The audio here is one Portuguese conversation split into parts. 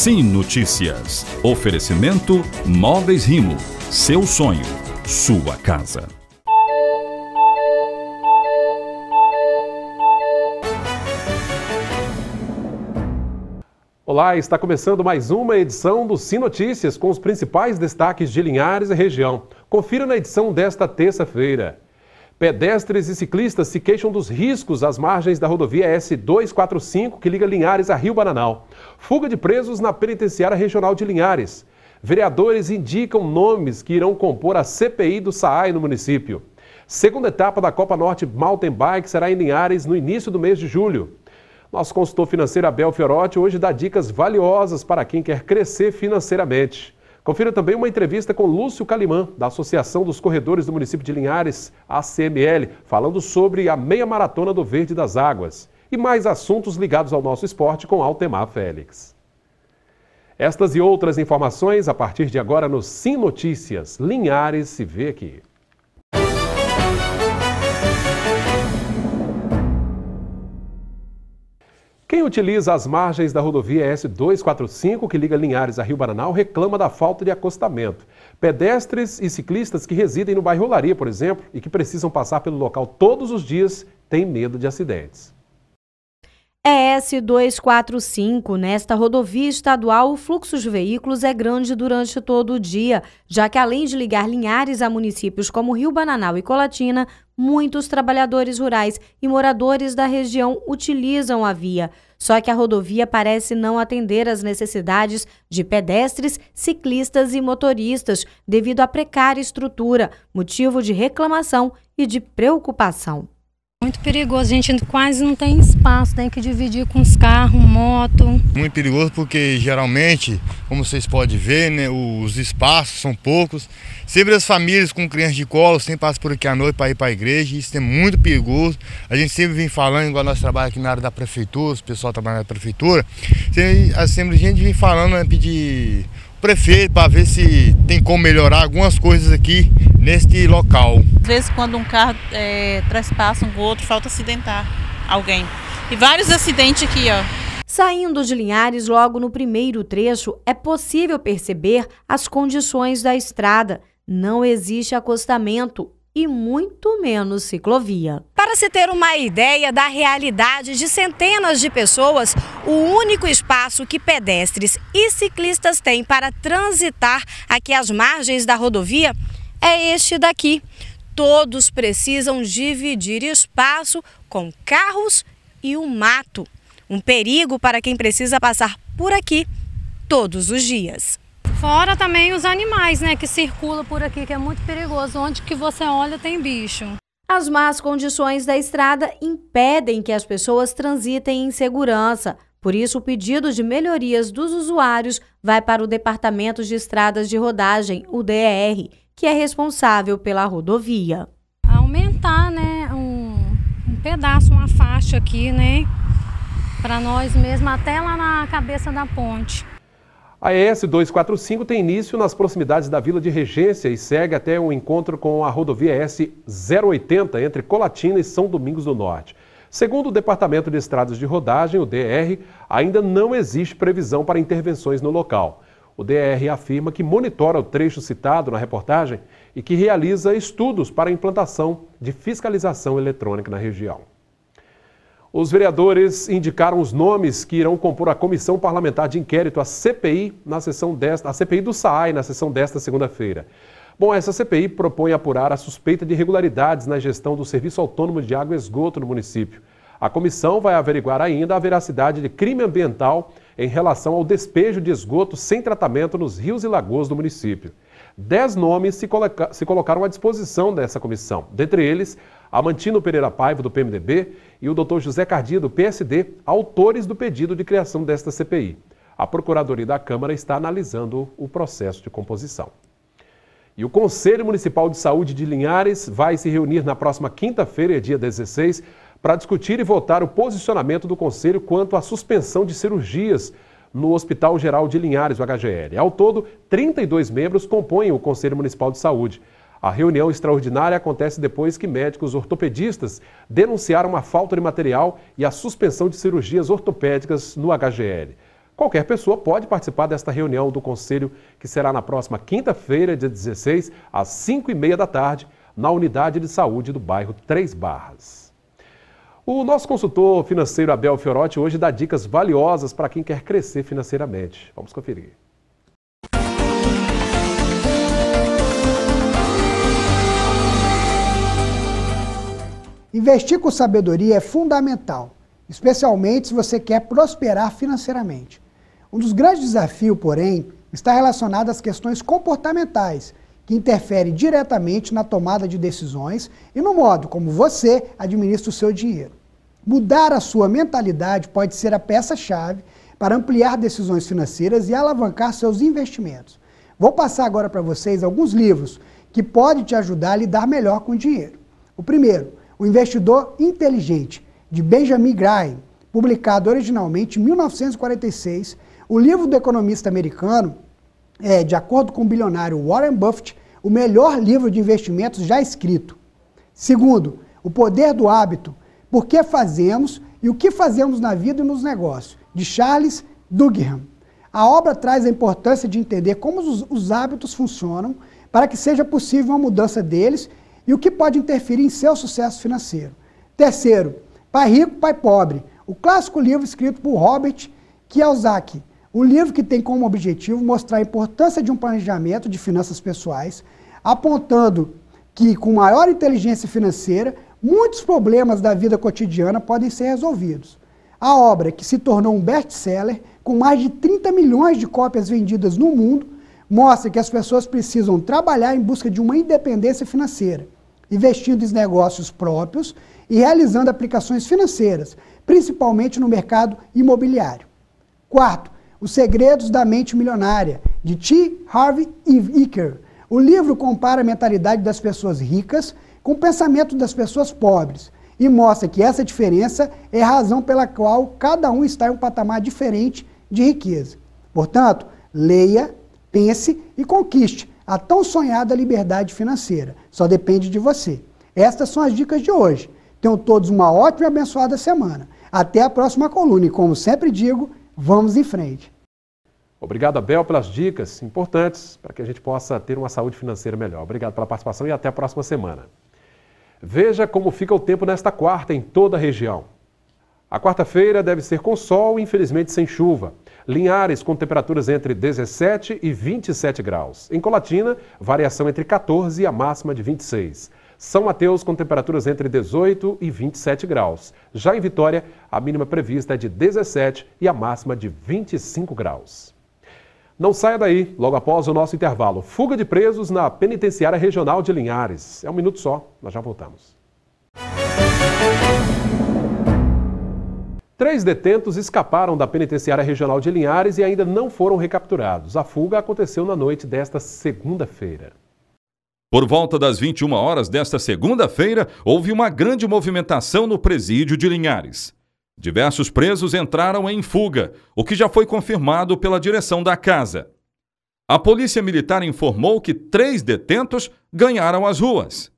Sim Notícias. Oferecimento Móveis Rimo. Seu sonho, sua casa. Olá, está começando mais uma edição do Sim Notícias com os principais destaques de Linhares e região. Confira na edição desta terça-feira. Pedestres e ciclistas se queixam dos riscos às margens da rodovia S245 que liga Linhares a Rio Bananal. Fuga de presos na Penitenciária Regional de Linhares. Vereadores indicam nomes que irão compor a CPI do SAAI no município. Segunda etapa da Copa Norte Mountain Bike será em Linhares no início do mês de julho. Nosso consultor financeiro Abel Fiorotti hoje dá dicas valiosas para quem quer crescer financeiramente. Confira também uma entrevista com Lúcio Calimã, da Associação dos Corredores do Município de Linhares, ACML, falando sobre a meia maratona do Verde das Águas. E mais assuntos ligados ao nosso esporte com Altemar Félix. Estas e outras informações a partir de agora no Sim Notícias. Linhares se vê aqui. Quem utiliza as margens da rodovia S245, que liga Linhares a Rio Bananal, reclama da falta de acostamento. Pedestres e ciclistas que residem no bairro Olaria, por exemplo, e que precisam passar pelo local todos os dias, têm medo de acidentes. ES245, nesta rodovia estadual, o fluxo de veículos é grande durante todo o dia, já que além de ligar Linhares a municípios como Rio Bananal e Colatina, muitos trabalhadores rurais e moradores da região utilizam a via. Só que a rodovia parece não atender às necessidades de pedestres, ciclistas e motoristas, devido à precária estrutura, motivo de reclamação e de preocupação. Muito perigoso, a gente quase não tem espaço, tem que dividir com os carros, moto. Muito perigoso porque geralmente, como vocês podem ver, né, os espaços são poucos. Sempre as famílias com crianças de colo sempre passam por aqui à noite para ir para a igreja, isso é muito perigoso. A gente sempre vem falando, igual nós trabalhamos aqui na área da prefeitura, o pessoal trabalha na prefeitura, sempre, sempre a gente vem falando né, pedir prefeito para ver se tem como melhorar algumas coisas aqui neste local. Às vezes quando um carro é, trespassa um com o outro, falta acidentar alguém. E vários acidentes aqui, ó. Saindo de Linhares, logo no primeiro trecho, é possível perceber as condições da estrada. Não existe acostamento e muito menos ciclovia. Para se ter uma ideia da realidade de centenas de pessoas, o único espaço que pedestres e ciclistas têm para transitar aqui às margens da rodovia é este daqui. Todos precisam dividir espaço com carros e o um mato. Um perigo para quem precisa passar por aqui todos os dias. Fora também os animais, né, que circulam por aqui, que é muito perigoso. Onde que você olha tem bicho. As más condições da estrada impedem que as pessoas transitem em segurança. Por isso, o pedido de melhorias dos usuários vai para o Departamento de Estradas de Rodagem, o D.R., que é responsável pela rodovia. Aumentar, né, um, um pedaço, uma faixa aqui, né, para nós mesmo, até lá na cabeça da ponte. A ES 245 tem início nas proximidades da Vila de Regência e segue até o encontro com a rodovia S 080 entre Colatina e São Domingos do Norte. Segundo o Departamento de Estradas de Rodagem, o DR, ainda não existe previsão para intervenções no local. O DR afirma que monitora o trecho citado na reportagem e que realiza estudos para a implantação de fiscalização eletrônica na região. Os vereadores indicaram os nomes que irão compor a Comissão Parlamentar de Inquérito, a CPI, na sessão desta, a CPI do SAAI, na sessão desta segunda-feira. Bom, essa CPI propõe apurar a suspeita de irregularidades na gestão do Serviço Autônomo de Água e Esgoto no município. A comissão vai averiguar ainda a veracidade de crime ambiental em relação ao despejo de esgoto sem tratamento nos rios e lagoas do município. Dez nomes se, coloca se colocaram à disposição dessa comissão, dentre eles Amantino Pereira Paiva, do PMDB, e o Dr. José Cardinha, do PSD, autores do pedido de criação desta CPI. A Procuradoria da Câmara está analisando o processo de composição. E o Conselho Municipal de Saúde de Linhares vai se reunir na próxima quinta-feira, dia 16, para discutir e votar o posicionamento do Conselho quanto à suspensão de cirurgias no Hospital Geral de Linhares, o HGL. Ao todo, 32 membros compõem o Conselho Municipal de Saúde. A reunião extraordinária acontece depois que médicos ortopedistas denunciaram a falta de material e a suspensão de cirurgias ortopédicas no HGL. Qualquer pessoa pode participar desta reunião do Conselho, que será na próxima quinta-feira, dia 16, às 5h30 da tarde, na Unidade de Saúde do bairro Três Barras. O nosso consultor financeiro Abel Fiorotti hoje dá dicas valiosas para quem quer crescer financeiramente. Vamos conferir. Investir com sabedoria é fundamental, especialmente se você quer prosperar financeiramente. Um dos grandes desafios, porém, está relacionado às questões comportamentais, que interferem diretamente na tomada de decisões e no modo como você administra o seu dinheiro. Mudar a sua mentalidade pode ser a peça-chave para ampliar decisões financeiras e alavancar seus investimentos. Vou passar agora para vocês alguns livros que podem te ajudar a lidar melhor com o dinheiro. O primeiro, O Investidor Inteligente, de Benjamin Graham, publicado originalmente em 1946. O livro do economista americano é, de acordo com o bilionário Warren Buffett, o melhor livro de investimentos já escrito. Segundo, O Poder do Hábito, por que fazemos e o que fazemos na vida e nos negócios, de Charles Dugham. A obra traz a importância de entender como os, os hábitos funcionam para que seja possível uma mudança deles e o que pode interferir em seu sucesso financeiro. Terceiro, Pai Rico, Pai Pobre, o clássico livro escrito por Robert Kiyosaki. O livro que tem como objetivo mostrar a importância de um planejamento de finanças pessoais, apontando que com maior inteligência financeira muitos problemas da vida cotidiana podem ser resolvidos. A obra, que se tornou um best-seller, com mais de 30 milhões de cópias vendidas no mundo, mostra que as pessoas precisam trabalhar em busca de uma independência financeira, investindo em negócios próprios e realizando aplicações financeiras, principalmente no mercado imobiliário. Quarto, Os Segredos da Mente Milionária, de T. Harvey Eker. O livro compara a mentalidade das pessoas ricas com o pensamento das pessoas pobres e mostra que essa diferença é a razão pela qual cada um está em um patamar diferente de riqueza. Portanto, leia, pense e conquiste a tão sonhada liberdade financeira. Só depende de você. Estas são as dicas de hoje. Tenham todos uma ótima e abençoada semana. Até a próxima coluna e, como sempre digo, vamos em frente. Obrigado, Abel, pelas dicas importantes para que a gente possa ter uma saúde financeira melhor. Obrigado pela participação e até a próxima semana. Veja como fica o tempo nesta quarta em toda a região. A quarta-feira deve ser com sol, infelizmente sem chuva. Linhares com temperaturas entre 17 e 27 graus. Em Colatina, variação entre 14 e a máxima de 26. São Mateus com temperaturas entre 18 e 27 graus. Já em Vitória, a mínima prevista é de 17 e a máxima de 25 graus. Não saia daí, logo após o nosso intervalo. Fuga de presos na Penitenciária Regional de Linhares. É um minuto só, nós já voltamos. Três detentos escaparam da Penitenciária Regional de Linhares e ainda não foram recapturados. A fuga aconteceu na noite desta segunda-feira. Por volta das 21 horas desta segunda-feira, houve uma grande movimentação no presídio de Linhares. Diversos presos entraram em fuga, o que já foi confirmado pela direção da casa. A polícia militar informou que três detentos ganharam as ruas.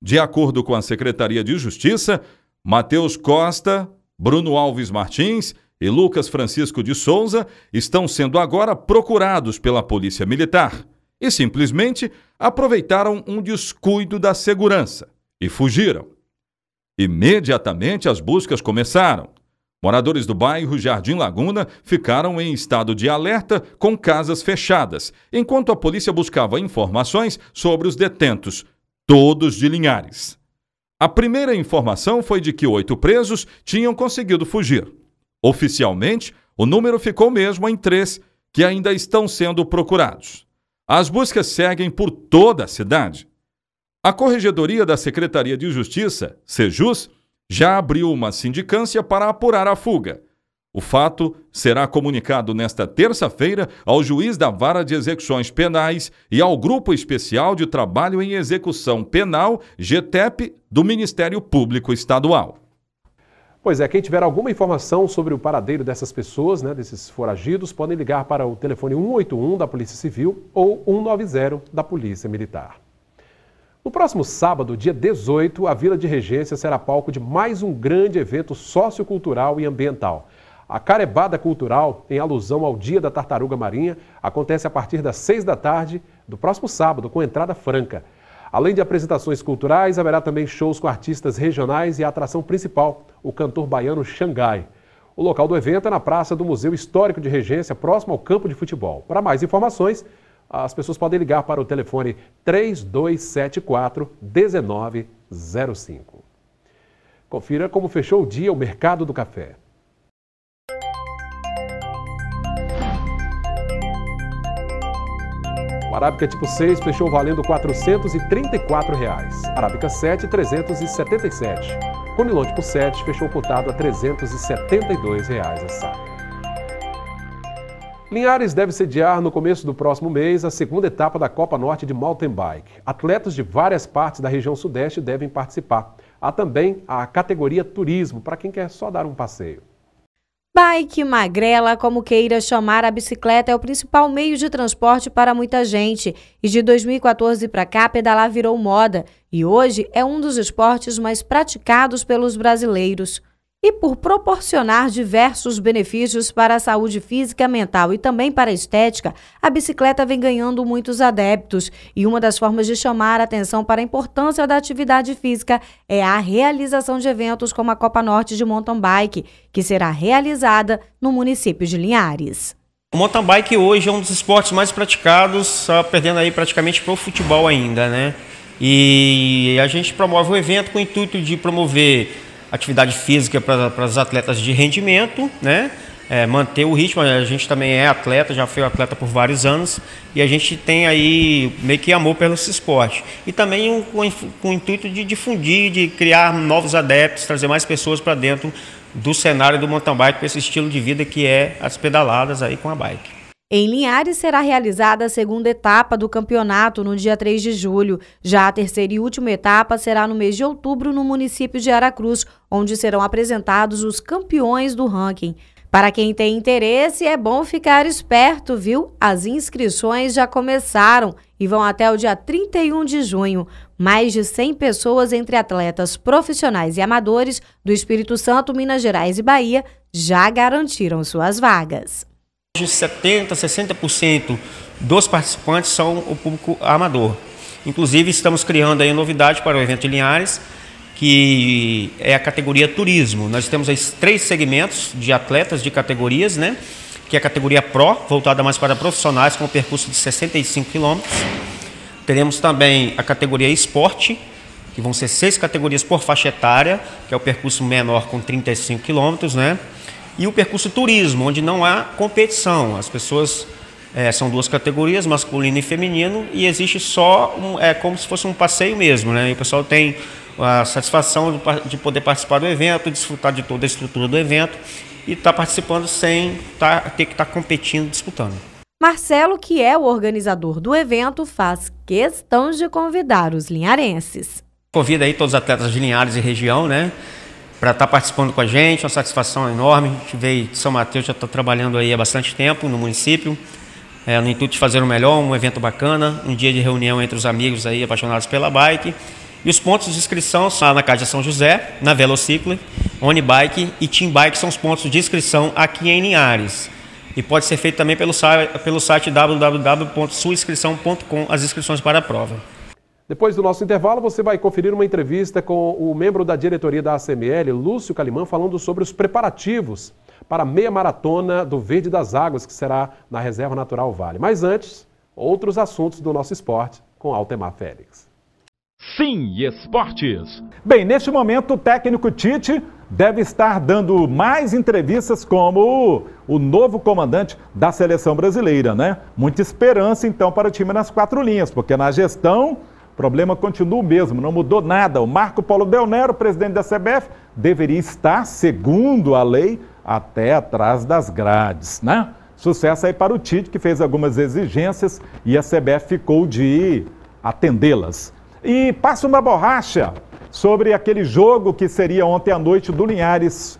De acordo com a Secretaria de Justiça, Matheus Costa, Bruno Alves Martins e Lucas Francisco de Souza estão sendo agora procurados pela Polícia Militar e simplesmente aproveitaram um descuido da segurança e fugiram. Imediatamente as buscas começaram. Moradores do bairro Jardim Laguna ficaram em estado de alerta com casas fechadas, enquanto a polícia buscava informações sobre os detentos, todos de Linhares. A primeira informação foi de que oito presos tinham conseguido fugir. Oficialmente, o número ficou mesmo em três, que ainda estão sendo procurados. As buscas seguem por toda a cidade. A Corregedoria da Secretaria de Justiça, Sejus, já abriu uma sindicância para apurar a fuga. O fato será comunicado nesta terça-feira ao juiz da Vara de Execuções Penais e ao Grupo Especial de Trabalho em Execução Penal, GTEP, do Ministério Público Estadual. Pois é, quem tiver alguma informação sobre o paradeiro dessas pessoas, né, desses foragidos, podem ligar para o telefone 181 da Polícia Civil ou 190 da Polícia Militar. No próximo sábado, dia 18, a Vila de Regência será palco de mais um grande evento sociocultural e ambiental. A Carebada Cultural, em alusão ao Dia da Tartaruga Marinha, acontece a partir das 6 da tarde do próximo sábado, com entrada franca. Além de apresentações culturais, haverá também shows com artistas regionais e a atração principal, o cantor baiano Xangai. O local do evento é na Praça do Museu Histórico de Regência, próximo ao campo de futebol. Para mais informações, as pessoas podem ligar para o telefone 3274 1905. Confira como fechou o dia o mercado do café. O Arábica tipo 6 fechou valendo R$ 434. Reais. Arábica 7, 377. Conilon tipo 7 fechou cotado a R$ 372 reais a saca. Linhares deve sediar no começo do próximo mês a segunda etapa da Copa Norte de Mountain Bike. Atletas de várias partes da região sudeste devem participar. Há também a categoria Turismo, para quem quer só dar um passeio. Bike, magrela, como queira chamar, a bicicleta é o principal meio de transporte para muita gente. E de 2014 para cá, pedalar virou moda. E hoje é um dos esportes mais praticados pelos brasileiros e por proporcionar diversos benefícios para a saúde física, mental e também para a estética, a bicicleta vem ganhando muitos adeptos. E uma das formas de chamar a atenção para a importância da atividade física é a realização de eventos como a Copa Norte de Mountain Bike, que será realizada no município de Linhares. O mountain bike hoje é um dos esportes mais praticados, perdendo aí praticamente para o futebol ainda, né? E a gente promove o evento com o intuito de promover atividade física para, os atletas de rendimento, né? É, manter o ritmo. A gente também é atleta, já foi atleta por vários anos e a gente tem aí meio que amor pelo esporte. E também um, com, com o intuito de difundir, de criar novos adeptos, trazer mais pessoas para dentro do cenário do mountain bike, para esse estilo de vida que é as pedaladas aí com a bike. Em Linhares será realizada a segunda etapa do campeonato no dia 3 de julho. Já a terceira e última etapa será no mês de outubro no município de Aracruz, onde serão apresentados os campeões do ranking. Para quem tem interesse, é bom ficar esperto, viu? As inscrições já começaram e vão até o dia 31 de junho. Mais de 100 pessoas, entre atletas profissionais e amadores do Espírito Santo, Minas Gerais e Bahia, já garantiram suas vagas. Hoje, 70%, 60% dos participantes são o público amador. Inclusive, estamos criando aí novidade para o evento de Linhares, que é a categoria turismo. Nós temos aí três segmentos de atletas de categorias, né? Que é a categoria Pro, voltada mais para profissionais, com um percurso de 65 quilômetros. Teremos também a categoria Esporte, que vão ser seis categorias por faixa etária, que é o percurso menor com 35 quilômetros, né? e o percurso turismo, onde não há competição. As pessoas é, são duas categorias, masculino e feminino, e existe só um, é como se fosse um passeio mesmo, né? E o pessoal tem a satisfação de poder participar do evento, desfrutar de toda a estrutura do evento e estar tá participando sem tá, ter que estar tá competindo, disputando. Marcelo, que é o organizador do evento, faz questão de convidar os linharenses. Convida aí todos os atletas de Linhares e região, né? para estar tá participando com a gente, é uma satisfação enorme. A gente veio de São Mateus, já está trabalhando aí há bastante tempo no município, é, no intuito de fazer o melhor, um evento bacana, um dia de reunião entre os amigos aí apaixonados pela bike. E os pontos de inscrição são na Caixa São José, na Velocicle, Onibike e Team Bike são os pontos de inscrição aqui em Linhares. E pode ser feito também pelo, pelo site www.suinscrição.com as inscrições para a prova. Depois do nosso intervalo, você vai conferir uma entrevista com o membro da diretoria da ACML, Lúcio Calimã, falando sobre os preparativos para a meia maratona do Verde das Águas, que será na Reserva Natural Vale. Mas antes, outros assuntos do nosso esporte com Altemar Félix. Sim, esportes. Bem, neste momento o técnico Tite deve estar dando mais entrevistas como o novo comandante da seleção brasileira, né? Muita esperança então para o time nas quatro linhas, porque na gestão problema continua o mesmo, não mudou nada. O Marco Paulo Del Nero, presidente da CBF, deveria estar, segundo a lei, até atrás das grades, né? Sucesso aí para o Tite, que fez algumas exigências e a CBF ficou de atendê-las. E passa uma borracha sobre aquele jogo que seria ontem à noite do Linhares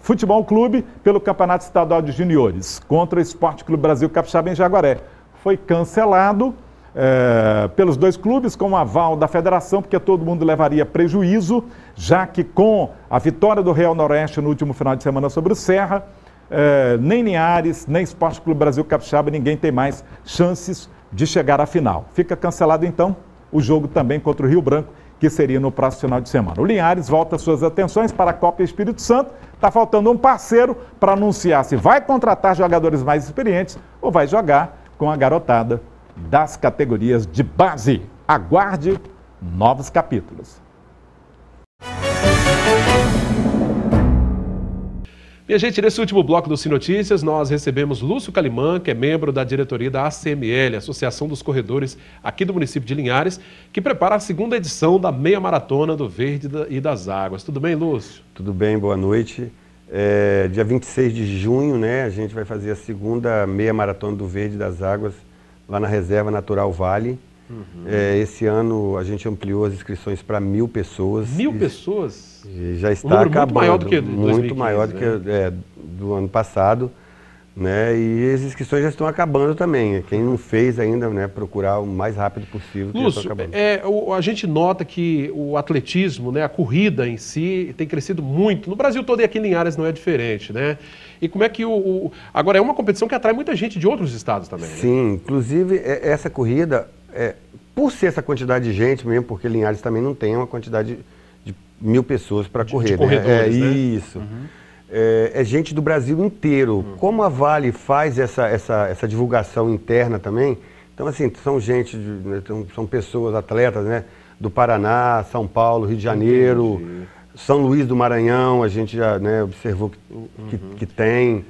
Futebol Clube pelo Campeonato Estadual de Juniores contra o Esporte Clube Brasil Capixaba em Jaguaré. Foi cancelado é, pelos dois clubes, com o aval da federação, porque todo mundo levaria prejuízo, já que com a vitória do Real Noroeste no último final de semana sobre o Serra, é, nem Linhares, nem Esporte Clube Brasil Capixaba, ninguém tem mais chances de chegar à final. Fica cancelado então o jogo também contra o Rio Branco, que seria no próximo final de semana. O Linhares volta suas atenções para a Copa Espírito Santo. Está faltando um parceiro para anunciar se vai contratar jogadores mais experientes ou vai jogar com a garotada das categorias de base. Aguarde novos capítulos. Minha gente, nesse último bloco do Sinotícias, nós recebemos Lúcio Calimã, que é membro da diretoria da ACML, Associação dos Corredores aqui do município de Linhares, que prepara a segunda edição da Meia Maratona do Verde e das Águas. Tudo bem, Lúcio? Tudo bem, boa noite. É, dia 26 de junho, né, a gente vai fazer a segunda Meia Maratona do Verde e das Águas lá na Reserva Natural Vale. Uhum. É, esse ano a gente ampliou as inscrições para mil pessoas. Mil pessoas? E já está um acabando. Muito maior do que 2015, Muito maior do né? que é, do ano passado. Né? E as inscrições já estão acabando também. Quem não fez ainda, né, procurar o mais rápido possível. Lúcio, tá é, o, a gente nota que o atletismo, né, a corrida em si, tem crescido muito. No Brasil todo e aqui em Linhares não é diferente, né? E como é que o, o... Agora, é uma competição que atrai muita gente de outros estados também, né? Sim, inclusive é, essa corrida, é, por ser essa quantidade de gente mesmo, porque Linhares também não tem uma quantidade de mil pessoas para correr. De, de né? É né? isso. Uhum é, é gente do Brasil inteiro. Uhum. Como a Vale faz essa, essa, essa divulgação interna também, então assim, são gente, de, né, são pessoas, atletas, né? Do Paraná, São Paulo, Rio de Janeiro, Entendi. São Luís do Maranhão, a gente já né, observou que, uhum. que, que tem.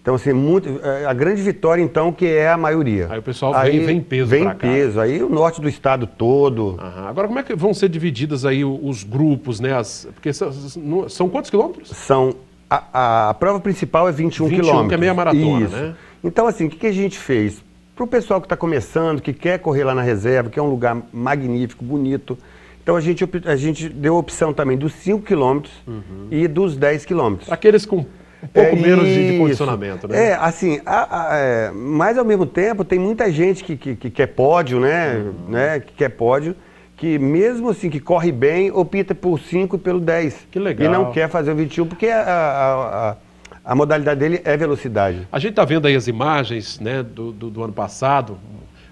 Então, assim, muito, é, a grande vitória, então, que é a maioria. Aí o pessoal aí, vem, vem peso Vem peso. Aí o norte do estado todo. Agora, como é que vão ser divididas aí os grupos, né? As, porque são, são quantos quilômetros? São a, a, prova principal é 21, 21 quilômetros. que é meia maratona, Isso. né? Então, assim, o que, que a gente fez? Para o pessoal que está começando, que quer correr lá na reserva, que é um lugar magnífico, bonito. Então a gente, a gente deu a opção também dos 5 quilômetros uhum. e dos 10 quilômetros. Aqueles com um pouco é, menos de, de, condicionamento, né? É, assim, a, a, é, mas ao mesmo tempo tem muita gente que, que, que quer pódio, né? Uhum. né? Que quer pódio que mesmo assim, que corre bem, opta por 5 e pelo 10. Que legal. E não quer fazer o 21 porque a, a, a, a modalidade dele é velocidade. A gente está vendo aí as imagens né, do, do, do ano passado,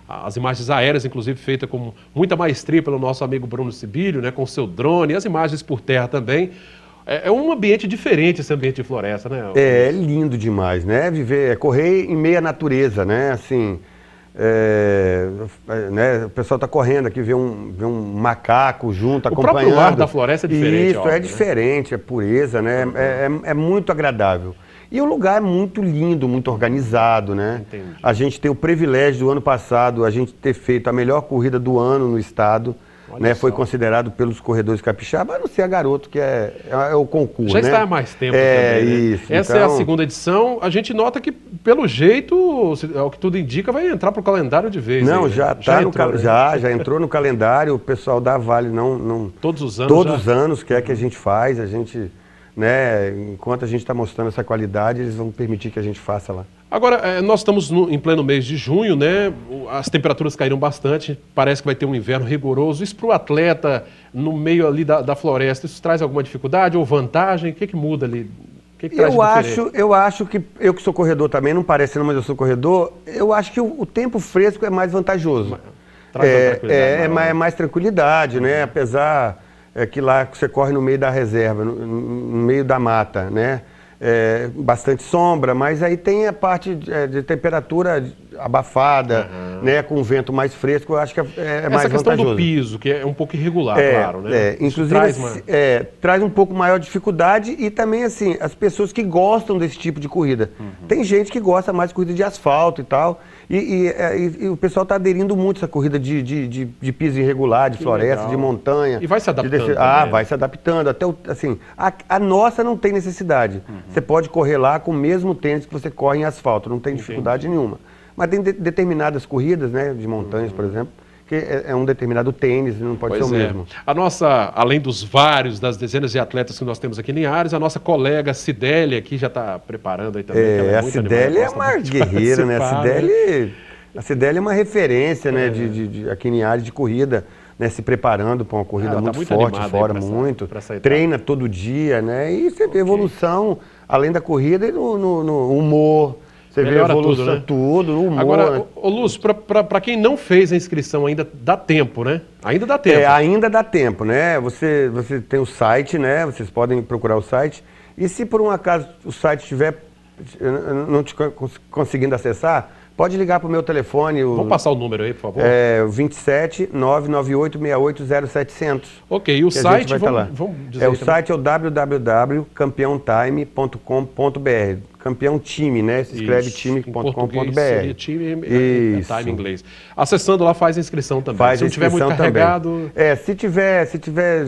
as imagens aéreas, inclusive feita com muita maestria pelo nosso amigo Bruno Sibílio, né, com seu drone, e as imagens por terra também. É, é um ambiente diferente esse ambiente de floresta, né? É, é lindo demais, né? Viver, é correr em meia natureza, né? Assim, é, né, o pessoal está correndo aqui, vê um, vê um macaco junto, o acompanhando. O próprio ar da floresta é diferente. Isso, é óbvio, é diferente, né? é pureza, né? É, é, é, muito agradável. E o lugar é muito lindo, muito organizado, né? Entendi. A gente tem o privilégio do ano passado, a gente ter feito a melhor corrida do ano no estado. Né, foi considerado pelos corredores capixaba, a não ser a garoto, que é, é o concurso. Já né? está há mais tempo. É, também, né? isso. Essa então... é a então segunda edição. A gente nota que, pelo jeito, ao que tudo indica, vai entrar para o calendário de vez. Não, aí, já está já, tá entrou, no, né? já, já entrou no calendário. O pessoal da Vale não. não... Todos os anos. Todos os anos, que é que a gente faz, a gente né? Enquanto a gente está mostrando essa qualidade, eles vão permitir que a gente faça lá. Agora, eh, nós estamos no, em pleno mês de junho, né? As temperaturas caíram bastante, parece que vai ter um inverno rigoroso. Isso para o atleta no meio ali da, da, floresta, isso traz alguma dificuldade ou vantagem? O que, que muda ali? O que, que eu acho, eu acho que eu que sou corredor também, não parece, mas eu sou corredor. Eu acho que o, o tempo fresco é mais vantajoso. Traz é, é, é, é mais, é mais tranquilidade, né? Apesar é que lá você corre no meio da reserva, no, no meio da mata, né? É, bastante sombra, mas aí tem a parte de, é, de temperatura abafada, uhum. né, com vento mais fresco, eu acho que é, é mais vantajoso. Essa questão do piso, que é um pouco irregular, é, claro, né? É, inclusive, traz, uma... é, traz um pouco maior dificuldade e também, assim, as pessoas que gostam desse tipo de corrida. Uhum. Tem gente que gosta mais de corrida de asfalto e tal, e, e, é, e, e o pessoal está aderindo muito a essa corrida de, de, de, de piso irregular, de que floresta, legal. de montanha. E vai se adaptando. De... Ah, né? vai se adaptando. Até o, assim, a, a, nossa não tem necessidade. Uhum. Você pode correr lá com o mesmo tênis que você corre em asfalto, não tem Entendi. dificuldade nenhuma. Mas tem de, determinadas corridas, né, de montanhas, uhum. por exemplo, que é, é, um determinado tênis, não pode pois ser o é. mesmo. A nossa, além dos vários, das dezenas de atletas que nós temos aqui em Linhares, a nossa colega Cidélia aqui já está preparando aí também. É, é a Cidélia é uma guerreira, né? A né? Cidélia, a Cidélia é uma referência, né, é. de, de, de, aqui em Linhares de corrida. Né, se preparando para uma corrida ah, muito, tá muito, forte fora, essa, muito. treina todo dia, né? E você vê evolução, além da corrida, no, no, no humor, você Melhora vê a evolução, tudo, né? tudo humor. Agora, ô, Lúcio, para quem não fez a inscrição ainda, dá tempo, né? Ainda dá tempo. É, ainda dá tempo, né? Você, você tem o site, né? Vocês podem procurar o site. E se por um acaso o site estiver não te conseguindo acessar, pode ligar para o meu telefone. O, Vamos passar o número aí, por favor. É 27 998 680700. Ok, e o site, tá vamos, vamos dizer. É, o site é o www.campeontime.com.br campeão time, né? Se escreve time.com.br. É, é, é time em time inglês. Acessando lá faz a inscrição também. Faz se não tiver muito carregado. Também. É, se tiver, se tiver,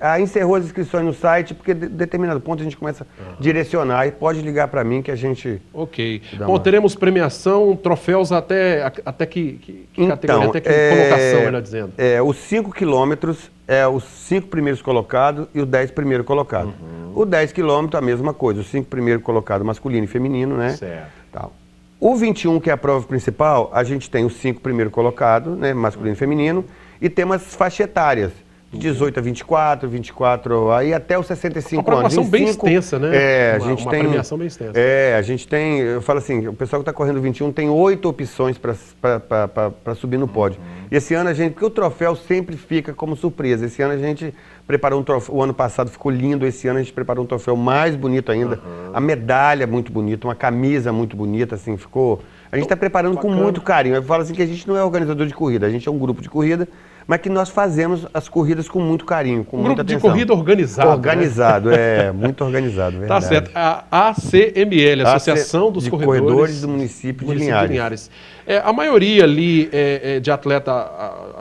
ah, encerrou as inscrições no site, porque de determinado ponto a gente começa a direcionar e pode ligar para mim que a gente. Ok. Bom, teremos premiação, troféus até, até que, que, que então, categoria, até que é... colocação, melhor dizendo. É, os 5 quilômetros é os cinco primeiros colocados e o 10 primeiro colocado. Uhum. O 10 quilômetro, a mesma coisa, os cinco primeiros colocados masculino masculino e feminino, né? Certo. Tal. O 21, que é a prova principal, a gente tem os cinco primeiro colocado, né? Masculino e feminino, e tem umas faixa etárias. 18 a 24, 24 aí até os 65 anos. Uma premiação bem extensa, né? É, a gente uma tem... Uma premiação bem extensa. É, a gente tem... Eu falo assim, o pessoal que está correndo 21 tem oito opções para subir no pódio. Uhum. E esse ano a gente... Porque o troféu sempre fica como surpresa. Esse ano a gente preparou um troféu... O ano passado ficou lindo, esse ano a gente preparou um troféu mais bonito ainda. Uhum. A medalha muito bonita, uma camisa muito bonita, assim, ficou... A gente está então, preparando Bacana. com muito carinho. Eu falo assim que a gente não é organizador de corrida, a gente é um grupo de corrida mas que nós fazemos as corridas com muito carinho, com um muita grupo atenção. de corrida né? organizado. Organizado, né? é, muito organizado, tá verdade. Tá certo. A ACML, Associação AC, dos Corredores, Corredores, do Município, de, Linhares. De Linhares. É, a maioria ali é, é de atleta a,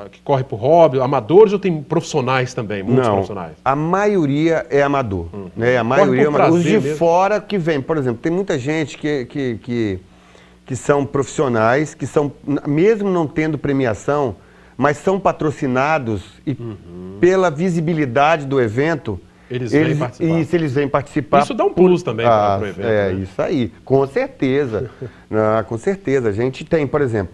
a, que corre por hobby, amadores ou tem profissionais também, muitos Não, profissionais? a maioria é amador. Hum. Né? A maioria é amador. Os de mesmo. fora que vem, por exemplo, tem muita gente que... que, que que são profissionais, que são, mesmo não tendo premiação, mas são patrocinados e uhum. pela visibilidade do evento. Eles, eles vêm Isso, eles vêm participar. Isso dá um pulo também ah, para o evento. É, né? isso aí, com certeza. ah, com certeza. A gente tem, por exemplo,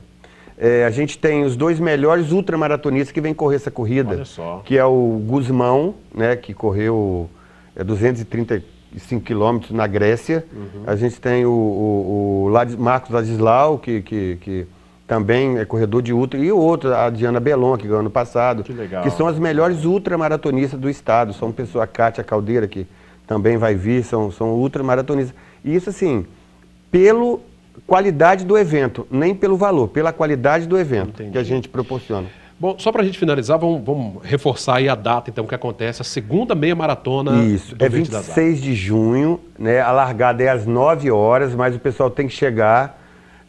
é, a gente tem os dois melhores ultramaratonistas que vêm correr essa corrida. Olha só. Que é o Guzmão, né, que correu é, 235 quilômetros na Grécia. Uhum. A gente tem o, o, o Marcos Ladislau, que, que, que também é corredor de ultra, e outra, a Diana Belon, que ganhou ano passado, que, legal. que são as melhores ultramaratonistas do estado, são pessoas, a Kátia Caldeira, que também vai vir, são, são ultramaratonistas. E isso assim, pela qualidade do evento, nem pelo valor, pela qualidade do evento Entendi. que a gente proporciona. Bom, só para a gente finalizar, vamos, vamos, reforçar aí a data, então, que acontece a segunda meia maratona. Isso, é 26 de junho, né? A largada é às 9 horas, mas o pessoal tem que chegar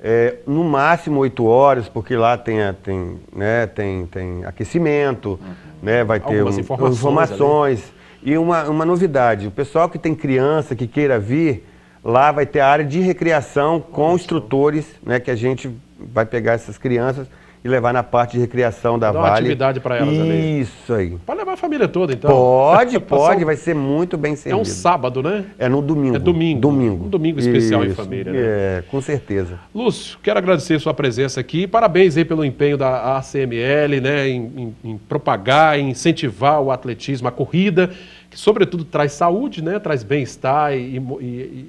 é, no máximo oito horas, porque lá tem, tem, né, tem, tem aquecimento, uhum. né, vai ter algumas informações. informações e uma, uma novidade, o pessoal que tem criança que queira vir, lá vai ter a área de recreação com Nossa. instrutores, né, que a gente vai pegar essas crianças e levar na parte de recreação da Dá Vale. Uma atividade para elas ali. Isso aí. Pode levar a família toda, então. Pode, pode, vai ser muito bem servido. É um sábado, né? É no domingo. É domingo. Domingo. Um domingo especial Isso. em família, né? É, com certeza. Lúcio, quero agradecer sua presença aqui. Parabéns aí pelo empenho da ACML, né, em, em, em propagar, em incentivar o atletismo, a corrida, que sobretudo traz saúde, né, traz bem-estar e, e, e,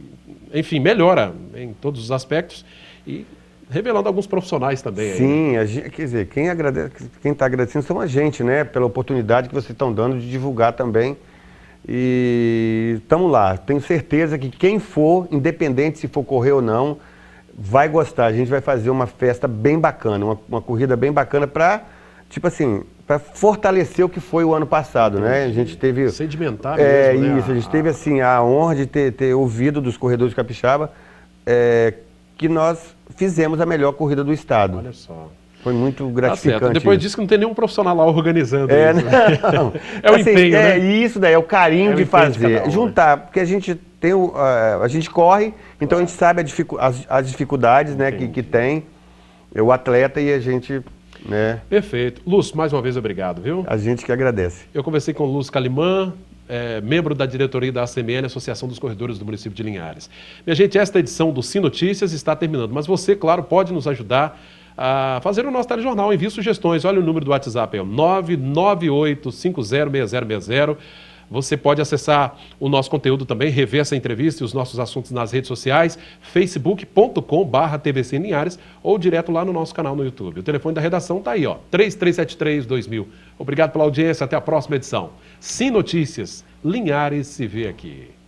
enfim, melhora em todos os aspectos. E revelando alguns profissionais também. Né? Sim, aí, quer dizer, quem quem está agradecendo são a gente, né? Pela oportunidade que vocês estão dando de divulgar também. E estamos lá. Tenho certeza que quem for, independente se for correr ou não, vai gostar. A gente vai fazer uma festa bem bacana, uma, uma corrida bem bacana para, tipo assim, para fortalecer o que foi o ano passado, Entendi. né? A gente teve... Sedimentar é, mesmo, É, né? isso. A gente teve, assim, a honra de ter, ter ouvido dos corredores capixaba é, que nós fizemos a melhor corrida do estado. Olha só. Foi muito tá gratificante. Tá Depois disso não tem nenhum profissional lá organizando. É, isso, né? é o assim, empenho, é, né? Isso daí, é o carinho é de fazer. De Juntar, né? porque a gente tem a, gente corre, então claro. a gente sabe a dificu as, as, dificuldades né, que, que tem é o atleta e a gente né? Perfeito. Lúcio, mais uma vez, obrigado, viu? A gente que agradece. Eu conversei com o Lúcio Calimã, é, membro da diretoria da ACML, Associação dos Corredores do município de Linhares. Minha gente, esta edição do Sim Notícias está terminando, mas você, claro, pode nos ajudar a fazer o nosso telejornal, envie sugestões. Olha o número do WhatsApp, é o 998506060. Você pode acessar o nosso conteúdo também, rever essa entrevista e os nossos assuntos nas redes sociais, facebook.com.br tvclinhares ou direto lá no nosso canal no YouTube. O telefone da redação está aí, ó, 3373-2000. Obrigado pela audiência, até a próxima edição. Sim Notícias, Linhares se vê aqui.